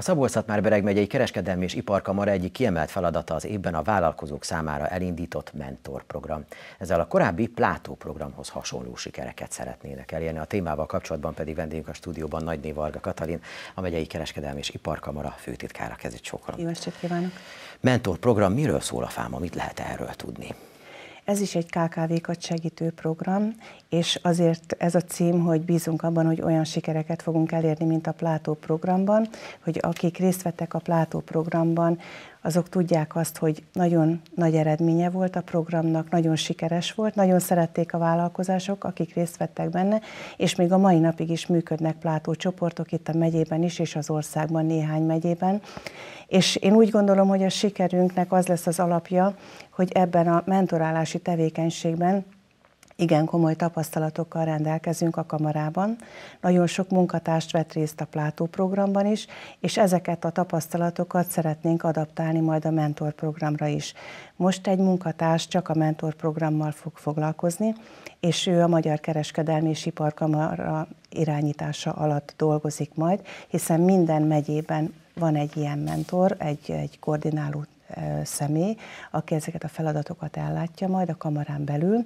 A szabolcs bereg megyei kereskedelmi és iparkamara egyik kiemelt feladata az évben a vállalkozók számára elindított mentor program. Ezzel a korábbi Plátó programhoz hasonló sikereket szeretnének elérni. A témával kapcsolatban pedig vendégünk a stúdióban Nagy Varga Katalin, a megyei kereskedelmi és iparkamara főtitkára. kezdett sokan. Jó estét kívánok! Mentor program miről szól a fáma, mit lehet erről tudni? Ez is egy KKV-kat segítő program, és azért ez a cím, hogy bízunk abban, hogy olyan sikereket fogunk elérni, mint a Plátó programban, hogy akik részt vettek a Plátó programban, azok tudják azt, hogy nagyon nagy eredménye volt a programnak, nagyon sikeres volt, nagyon szerették a vállalkozások, akik részt vettek benne, és még a mai napig is működnek plátó csoportok itt a megyében is, és az országban néhány megyében. És én úgy gondolom, hogy a sikerünknek az lesz az alapja, hogy ebben a mentorálási tevékenységben igen komoly tapasztalatokkal rendelkezünk a kamarában. Nagyon sok munkatárs vett részt a Plátó programban is, és ezeket a tapasztalatokat szeretnénk adaptálni majd a mentor programra is. Most egy munkatárs csak a mentor programmal fog foglalkozni, és ő a Magyar Kereskedelmi és Iparkamara irányítása alatt dolgozik majd, hiszen minden megyében van egy ilyen mentor, egy, egy koordináló személy, aki ezeket a feladatokat ellátja majd a kamarán belül,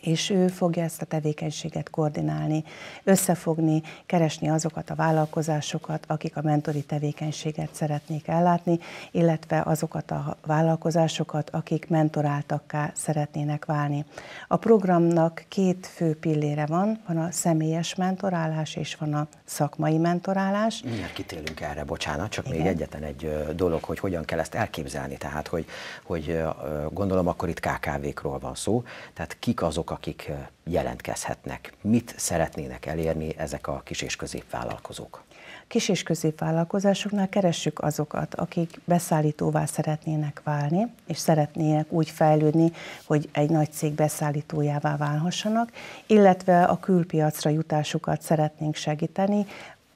és ő fogja ezt a tevékenységet koordinálni, összefogni, keresni azokat a vállalkozásokat, akik a mentori tevékenységet szeretnék ellátni, illetve azokat a vállalkozásokat, akik mentoráltakká szeretnének válni. A programnak két fő pillére van, van a személyes mentorálás és van a szakmai mentorálás. Mindjárt kitérünk erre, bocsánat, csak Igen. még egyetlen egy dolog, hogy hogyan kell ezt elképzelni, tehát hogy, hogy gondolom akkor itt KKV-król van szó, tehát kik azok, azok, akik jelentkezhetnek? Mit szeretnének elérni ezek a kis- és középvállalkozók? Kis- és középvállalkozásoknál keressük azokat, akik beszállítóvá szeretnének válni, és szeretnének úgy fejlődni, hogy egy nagy cég beszállítójává válhassanak, illetve a külpiacra jutásukat szeretnénk segíteni,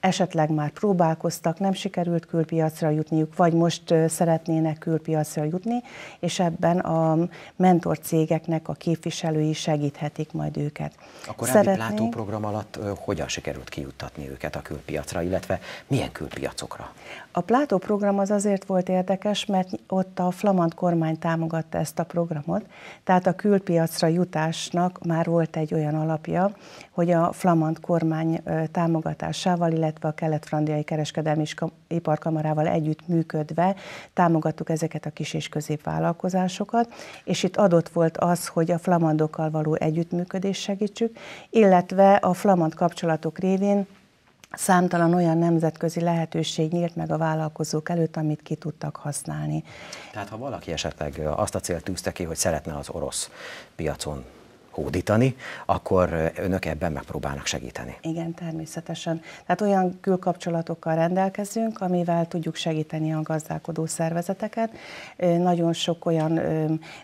esetleg már próbálkoztak, nem sikerült külpiacra jutniuk, vagy most szeretnének külpiacra jutni, és ebben a mentorcégeknek a képviselői segíthetik majd őket. A korábbi Szeretnénk... Plátó program alatt hogyan sikerült kijuttatni őket a külpiacra, illetve milyen külpiacokra? A Plátó program az azért volt érdekes, mert ott a flamand kormány támogatta ezt a programot, tehát a külpiacra jutásnak már volt egy olyan alapja, hogy a flamand kormány támogatásával, illetve illetve a Kelet-Frandiai Kereskedelmi Iparkamarával együtt működve támogattuk ezeket a kis és középvállalkozásokat, és itt adott volt az, hogy a flamandokkal való együttműködés segítsük, illetve a flamand kapcsolatok révén számtalan olyan nemzetközi lehetőség nyílt meg a vállalkozók előtt, amit ki tudtak használni. Tehát ha valaki esetleg azt a célt tűzte ki, hogy szeretne az orosz piacon hódítani, akkor önök ebben megpróbálnak segíteni. Igen, természetesen. Tehát olyan külkapcsolatokkal rendelkezünk, amivel tudjuk segíteni a gazdálkodó szervezeteket. Nagyon sok olyan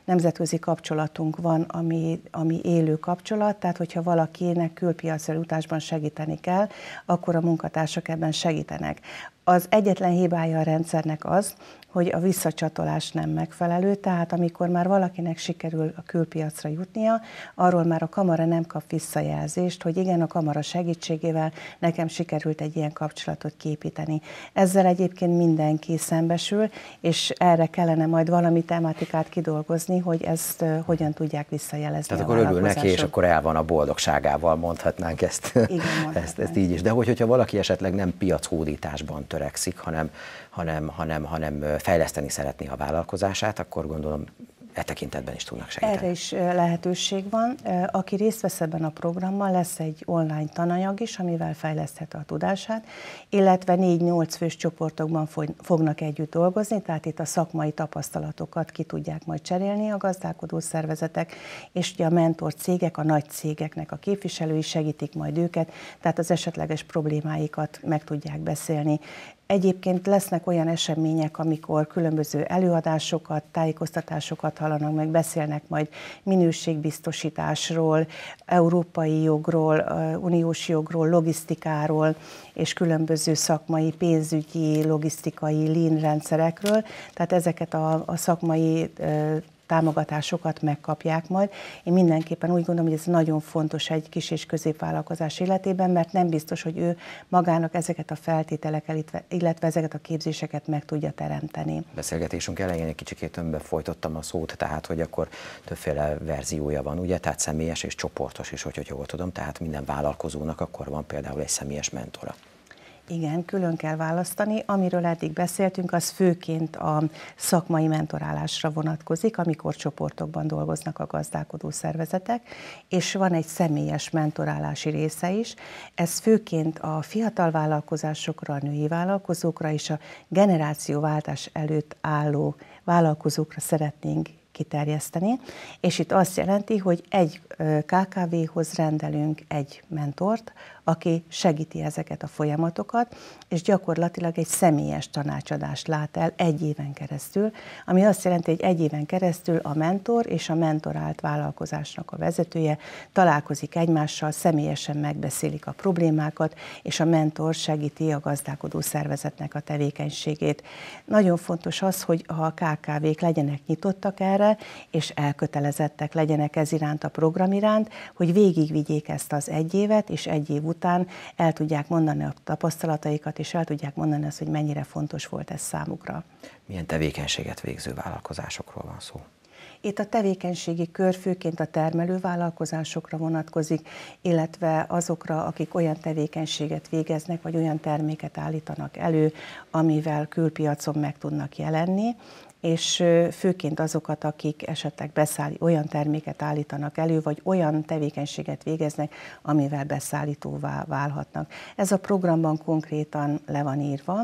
nemzetközi kapcsolatunk van, ami, ami élő kapcsolat, tehát hogyha valakinek külpiacra utásban segíteni kell, akkor a munkatársak ebben segítenek. Az egyetlen hibája a rendszernek az, hogy a visszacsatolás nem megfelelő, tehát amikor már valakinek sikerül a külpiacra jutnia, arról már a kamara nem kap visszajelzést, hogy igen, a kamara segítségével nekem sikerült egy ilyen kapcsolatot képíteni. Ezzel egyébként mindenki szembesül, és erre kellene majd valami tematikát kidolgozni, hogy ezt hogyan tudják visszajelezni. Tehát akkor örül neki, és akkor el van a boldogságával, mondhatnánk ezt, igen, mondhatnánk. ezt, ezt így is. De hogy, hogyha valaki esetleg nem piachódításban törekszik, hanem, hanem, hanem, hanem fejleszteni szeretné a vállalkozását, akkor gondolom e tekintetben is tudnak segíteni. Erre is lehetőség van. Aki részt vesz ebben a programban, lesz egy online tananyag is, amivel fejleszthet a tudását, illetve 4-8 fős csoportokban fognak együtt dolgozni, tehát itt a szakmai tapasztalatokat ki tudják majd cserélni a gazdálkodó szervezetek, és ugye a mentor cégek, a nagy cégeknek a képviselői segítik majd őket, tehát az esetleges problémáikat meg tudják beszélni. Egyébként lesznek olyan események, amikor különböző előadásokat, tájékoztatásokat hallanak meg, beszélnek majd minőségbiztosításról, európai jogról, uniós jogról, logisztikáról, és különböző szakmai, pénzügyi, logisztikai lean rendszerekről. Tehát ezeket a, a szakmai támogatásokat megkapják majd. Én mindenképpen úgy gondolom, hogy ez nagyon fontos egy kis és középvállalkozás életében, mert nem biztos, hogy ő magának ezeket a feltételeket, illetve ezeket a képzéseket meg tudja teremteni. Beszélgetésünk elején egy kicsikét önbe folytottam a szót, tehát hogy akkor többféle verziója van, ugye, tehát személyes és csoportos is, hogy jól tudom, tehát minden vállalkozónak akkor van például egy személyes mentora. Igen, külön kell választani. Amiről eddig beszéltünk, az főként a szakmai mentorálásra vonatkozik, amikor csoportokban dolgoznak a gazdálkodó szervezetek, és van egy személyes mentorálási része is. Ez főként a fiatal vállalkozásokra, a női vállalkozókra és a generációváltás előtt álló vállalkozókra szeretnénk kiterjeszteni, és itt azt jelenti, hogy egy KKV-hoz rendelünk egy mentort, aki segíti ezeket a folyamatokat, és gyakorlatilag egy személyes tanácsadást lát el egy éven keresztül, ami azt jelenti, hogy egy éven keresztül a mentor és a mentorált vállalkozásnak a vezetője találkozik egymással, személyesen megbeszélik a problémákat, és a mentor segíti a gazdálkodó szervezetnek a tevékenységét. Nagyon fontos az, hogy ha a KKV-k legyenek nyitottak erre, és elkötelezettek legyenek ez iránt a program iránt, hogy végigvigyék ezt az egy évet, és egy év után el tudják mondani a tapasztalataikat, és el tudják mondani azt, hogy mennyire fontos volt ez számukra. Milyen tevékenységet végző vállalkozásokról van szó? Itt a tevékenységi kör főként a termelővállalkozásokra vonatkozik, illetve azokra, akik olyan tevékenységet végeznek, vagy olyan terméket állítanak elő, amivel külpiacon meg tudnak jelenni és főként azokat, akik esetleg beszáll, olyan terméket állítanak elő, vagy olyan tevékenységet végeznek, amivel beszállítóvá válhatnak. Ez a programban konkrétan le van írva.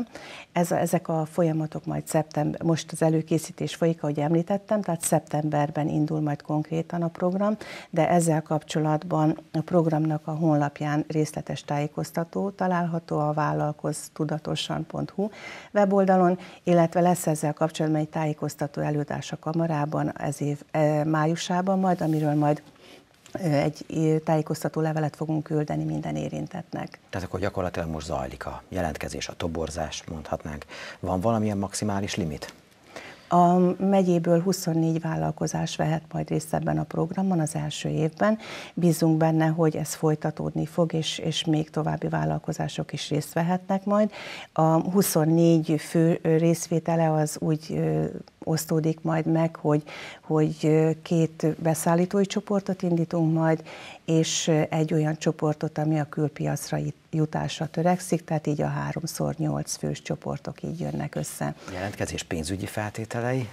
Ez, ezek a folyamatok majd szeptember, most az előkészítés folyik, ahogy említettem, tehát szeptemberben indul majd konkrétan a program, de ezzel kapcsolatban a programnak a honlapján részletes tájékoztató található a vállalkoztudatosan.hu weboldalon, illetve lesz ezzel kapcsolatban egy tájékoztató tájékoztató előadás a kamarában ez év e, májusában majd, amiről majd e, egy e, tájékoztató levelet fogunk küldeni minden érintetnek. Tehát akkor gyakorlatilag most zajlik a jelentkezés, a toborzás, mondhatnánk. Van valamilyen maximális limit? A megyéből 24 vállalkozás vehet majd részt ebben a programban az első évben. Bízunk benne, hogy ez folytatódni fog, és, és még további vállalkozások is részt vehetnek majd. A 24 fő részvétele az úgy osztódik majd meg, hogy, hogy két beszállítói csoportot indítunk majd, és egy olyan csoportot, ami a külpiacra itt jutásra törekszik, tehát így a háromszor nyolc fős csoportok így jönnek össze. Jelentkezés pénzügyi feltételei?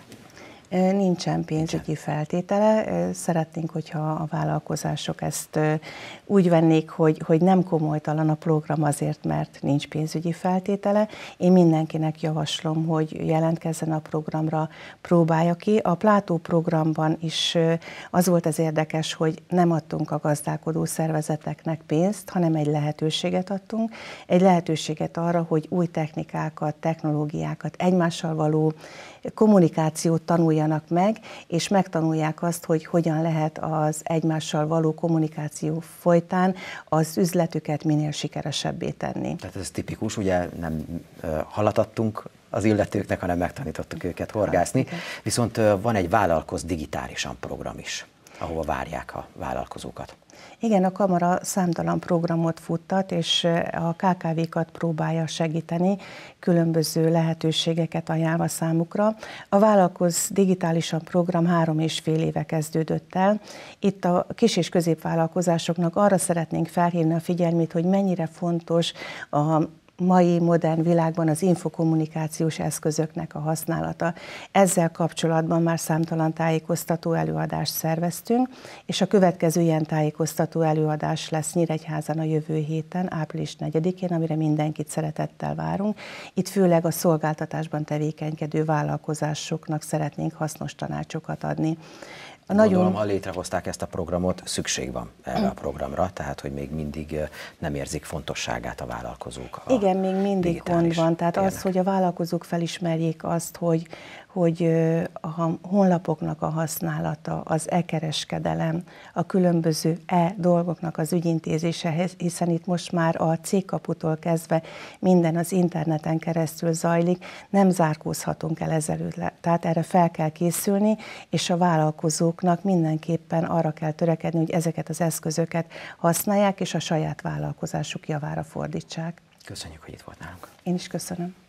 Nincsen pénzügyi feltétele. Szeretnénk, hogyha a vállalkozások ezt úgy vennék, hogy, hogy nem komolytalan a program azért, mert nincs pénzügyi feltétele. Én mindenkinek javaslom, hogy jelentkezzen a programra, próbálja ki. A Plátó programban is az volt az érdekes, hogy nem adtunk a gazdálkodó szervezeteknek pénzt, hanem egy lehetőséget adtunk. Egy lehetőséget arra, hogy új technikákat, technológiákat, egymással való kommunikációt tanulják tanuljanak meg, és megtanulják azt, hogy hogyan lehet az egymással való kommunikáció folytán az üzletüket minél sikeresebbé tenni. Tehát ez tipikus, ugye nem halatattunk az illetőknek, hanem megtanítottuk őket horgászni. Viszont van egy vállalkoz digitálisan program is, ahova várják a vállalkozókat. Igen, a kamara számtalan programot futtat, és eh, a KKV-kat próbálja segíteni, különböző lehetőségeket ajánlva számukra. A Vállalkozz Digitálisan program három és fél éve kezdődött el. Itt a kis- és középvállalkozásoknak arra szeretnénk felhívni a figyelmét, hogy mennyire fontos a mai modern világban az infokommunikációs eszközöknek a használata. Ezzel kapcsolatban már számtalan tájékoztató előadást szerveztünk, és a következő ilyen tájékoztató előadás lesz Nyíregyházan a jövő héten, április 4-én, amire mindenkit szeretettel várunk. Itt főleg a szolgáltatásban tevékenykedő vállalkozásoknak szeretnénk hasznos tanácsokat adni a nagyon... Gondolom, ha létrehozták ezt a programot, szükség van erre a programra, tehát hogy még mindig nem érzik fontosságát a vállalkozók. A Igen, még mindig gond van. Tehát érnek. az, hogy a vállalkozók felismerjék azt, hogy, hogy a honlapoknak a használata, az e-kereskedelem, a különböző e-dolgoknak az ügyintézése, hiszen itt most már a cégkaputól kezdve minden az interneten keresztül zajlik, nem zárkózhatunk el ezelőtt. Tehát erre fel kell készülni, és a vállalkozók vállalkozóknak mindenképpen arra kell törekedni, hogy ezeket az eszközöket használják, és a saját vállalkozásuk javára fordítsák. Köszönjük, hogy itt volt nálunk. Én is köszönöm.